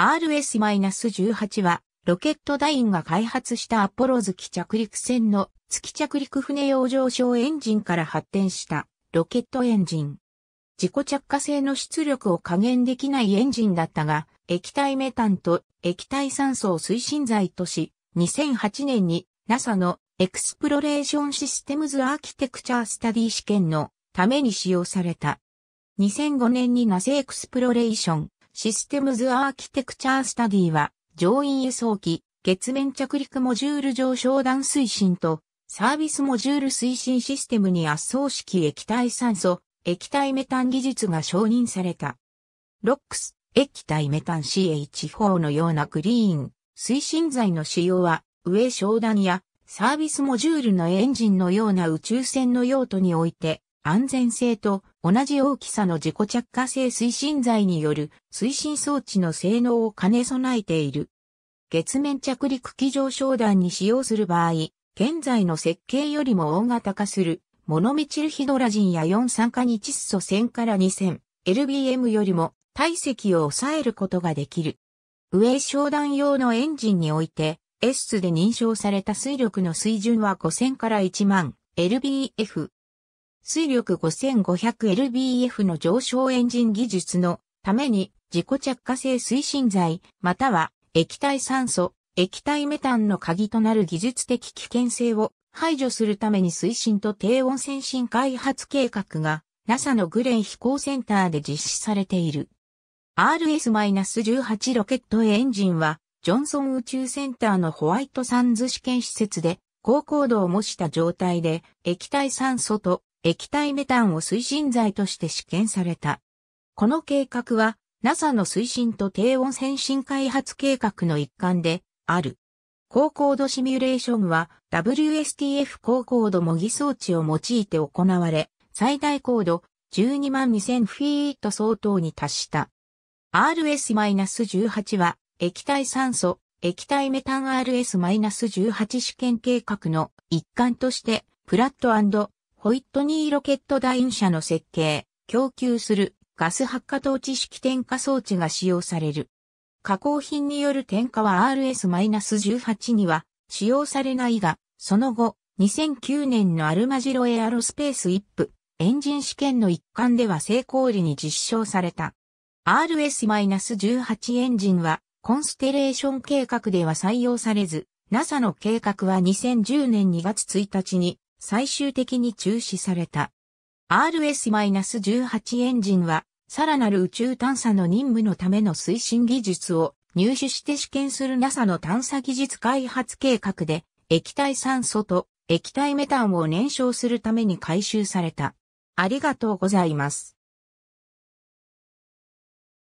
RS-18 は、ロケットダインが開発したアポロ月着陸船の月着陸船用上昇エンジンから発展したロケットエンジン。自己着火性の出力を加減できないエンジンだったが、液体メタンと液体酸素を推進剤とし、2008年に NASA のエクスプロレーションシステムズアーキテクチャースタディ試験のために使用された。2005年に NASA エクスプロレーションシステムズアーキテクチャースタディは、乗員輸送機、月面着陸モジュール上昇弾推進と、サービスモジュール推進システムに圧送式液体酸素、液体メタン技術が承認された。ロックス、液体メタン CH4 のようなグリーン、推進剤の使用は、上昇弾やサービスモジュールのエンジンのような宇宙船の用途において、安全性と同じ大きさの自己着火性推進剤による推進装置の性能を兼ね備えている。月面着陸機上昇弾に使用する場合、現在の設計よりも大型化する、モノミチルヒドラジンや4酸化に窒素1000から 2000LBM よりも体積を抑えることができる。上昇弾用のエンジンにおいて、S で認証された水力の水準は5000から1万 LBF 水力 5500lbf の上昇エンジン技術のために自己着火性推進剤、または液体酸素、液体メタンの鍵となる技術的危険性を排除するために推進と低温先進開発計画が NASA のグレン飛行センターで実施されている。RS-18 ロケットエンジンは、ジョンソン宇宙センターのホワイトサンズ試験施設で、高高度を模した状態で液体酸素と液体メタンを推進剤として試験された。この計画は NASA の推進と低温先進開発計画の一環である。高高度シミュレーションは WSTF 高高度模擬装置を用いて行われ、最大高度12万2000フィート相当に達した。RS-18 は液体酸素、液体メタン RS-18 試験計画の一環として、プラットホイットニーロケットダイン社の設計、供給するガス発火統治式点火装置が使用される。加工品による点火は RS-18 には使用されないが、その後、2009年のアルマジロエアロスペースップ、エンジン試験の一環では成功裏に実証された。RS-18 エンジンはコンステレーション計画では採用されず、NASA の計画は2010年2月1日に最終的に中止された。RS-18 エンジンは、さらなる宇宙探査の任務のための推進技術を入手して試験する NASA の探査技術開発計画で、液体酸素と液体メタンを燃焼するために回収された。ありがとうございます。